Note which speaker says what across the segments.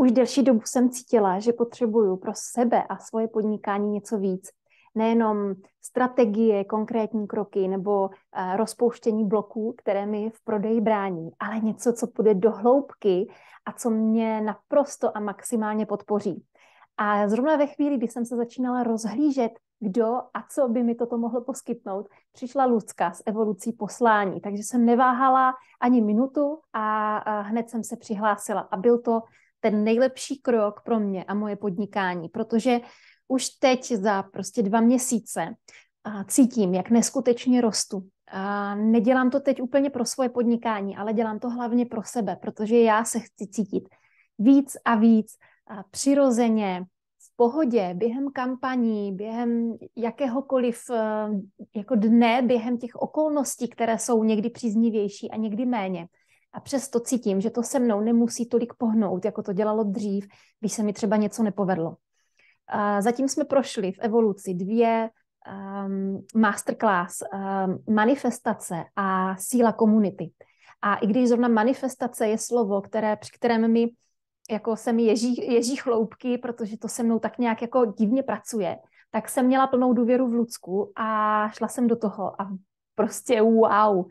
Speaker 1: Už delší dobu jsem cítila, že potřebuju pro sebe a svoje podnikání něco víc. Nejenom strategie, konkrétní kroky nebo eh, rozpouštění bloků, které mi v prodeji brání, ale něco, co půjde do hloubky a co mě naprosto a maximálně podpoří. A zrovna ve chvíli, kdy jsem se začínala rozhlížet, kdo a co by mi toto mohlo poskytnout, přišla Lucka s evolucí poslání. Takže jsem neváhala ani minutu a hned jsem se přihlásila. A byl to ten nejlepší krok pro mě a moje podnikání, protože už teď za prostě dva měsíce a cítím, jak neskutečně rostu. A nedělám to teď úplně pro svoje podnikání, ale dělám to hlavně pro sebe, protože já se chci cítit víc a víc a přirozeně, v pohodě, během kampaní, během jakéhokoliv e, jako dne, během těch okolností, které jsou někdy příznivější a někdy méně a přesto cítím, že to se mnou nemusí tolik pohnout, jako to dělalo dřív, když se mi třeba něco nepovedlo. A zatím jsme prošli v evoluci dvě um, masterclass um, manifestace a síla komunity. A i když zrovna manifestace je slovo, které, při kterém mi jako se mi ježí, ježí chloupky, protože to se mnou tak nějak jako divně pracuje, tak jsem měla plnou důvěru v Lucku a šla jsem do toho a prostě wow,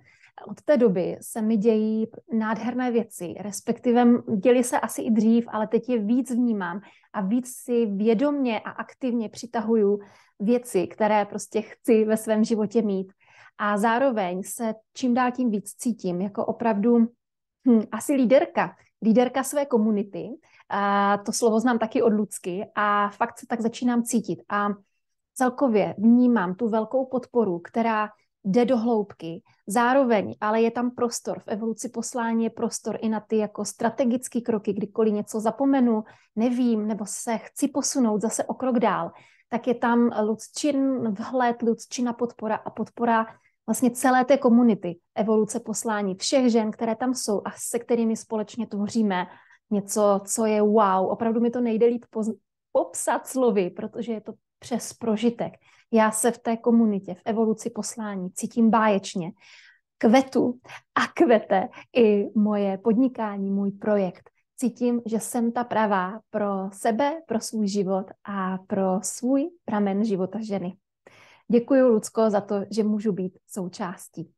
Speaker 1: od té doby se mi dějí nádherné věci, respektive děli se asi i dřív, ale teď je víc vnímám a víc si vědomně a aktivně přitahuju věci, které prostě chci ve svém životě mít. A zároveň se čím dál tím víc cítím jako opravdu hm, asi líderka, líderka své komunity. A to slovo znám taky od Lucky a fakt se tak začínám cítit. A celkově vnímám tu velkou podporu, která jde do hloubky. Zároveň, ale je tam prostor, v evoluci poslání je prostor i na ty jako strategické kroky, kdykoliv něco zapomenu, nevím, nebo se chci posunout zase o krok dál, tak je tam ludčin vhled, ludčina podpora a podpora vlastně celé té komunity evoluce poslání všech žen, které tam jsou a se kterými společně tvoříme něco, co je wow. Opravdu mi to nejde líp poz- popsat slovy, protože je to přes prožitek. Já se v té komunitě, v evoluci poslání cítím báječně. Kvetu a kvete i moje podnikání, můj projekt. Cítím, že jsem ta pravá pro sebe, pro svůj život a pro svůj pramen života ženy. Děkuji, Lucko, za to, že můžu být součástí.